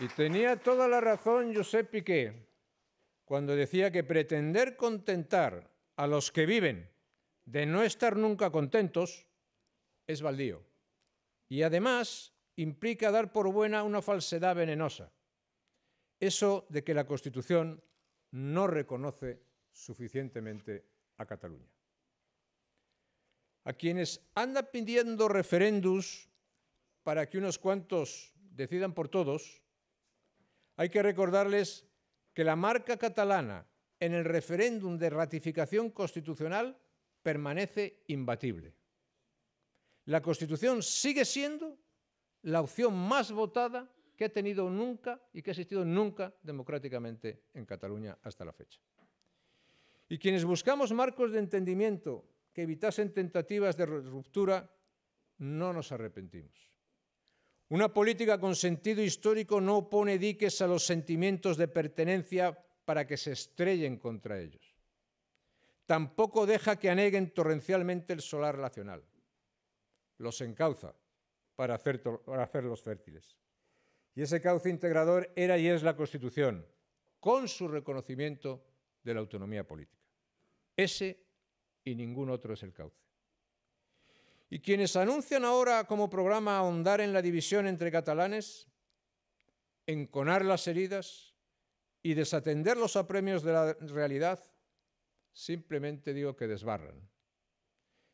Y tenía toda la razón Josep Piqué cuando decía que pretender contentar a los que viven de no estar nunca contentos es baldío. Y además implica dar por buena una falsedad venenosa. Eso de que la Constitución no reconoce suficientemente a Cataluña. A quienes andan pidiendo referendos para que unos cuantos decidan por todos, hay que recordarles que la marca catalana en el referéndum de ratificación constitucional permanece imbatible. La Constitución sigue siendo la opción más votada que ha tenido nunca y que ha existido nunca democráticamente en Cataluña hasta la fecha. Y quienes buscamos marcos de entendimiento que evitasen tentativas de ruptura, no nos arrepentimos. Una política con sentido histórico no pone diques a los sentimientos de pertenencia para que se estrellen contra ellos. Tampoco deja que aneguen torrencialmente el solar nacional. Los encauza para, para hacerlos fértiles. Y ese cauce integrador era y es la Constitución, con su reconocimiento de la autonomía política. Ese y ningún otro es el cauce. Y quienes anuncian ahora como programa ahondar en la división entre catalanes, enconar las heridas y desatender los apremios de la realidad, simplemente digo que desbarran.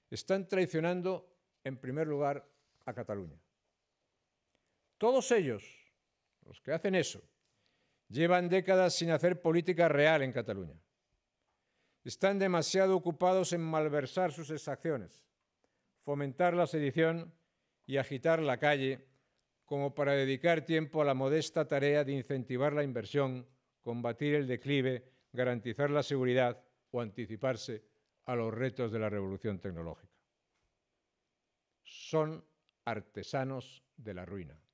Están traicionando, en primer lugar, a Cataluña. Todos ellos, los que hacen eso, llevan décadas sin hacer política real en Cataluña. Están demasiado ocupados en malversar sus exacciones fomentar la sedición y agitar la calle como para dedicar tiempo a la modesta tarea de incentivar la inversión, combatir el declive, garantizar la seguridad o anticiparse a los retos de la revolución tecnológica. Son artesanos de la ruina.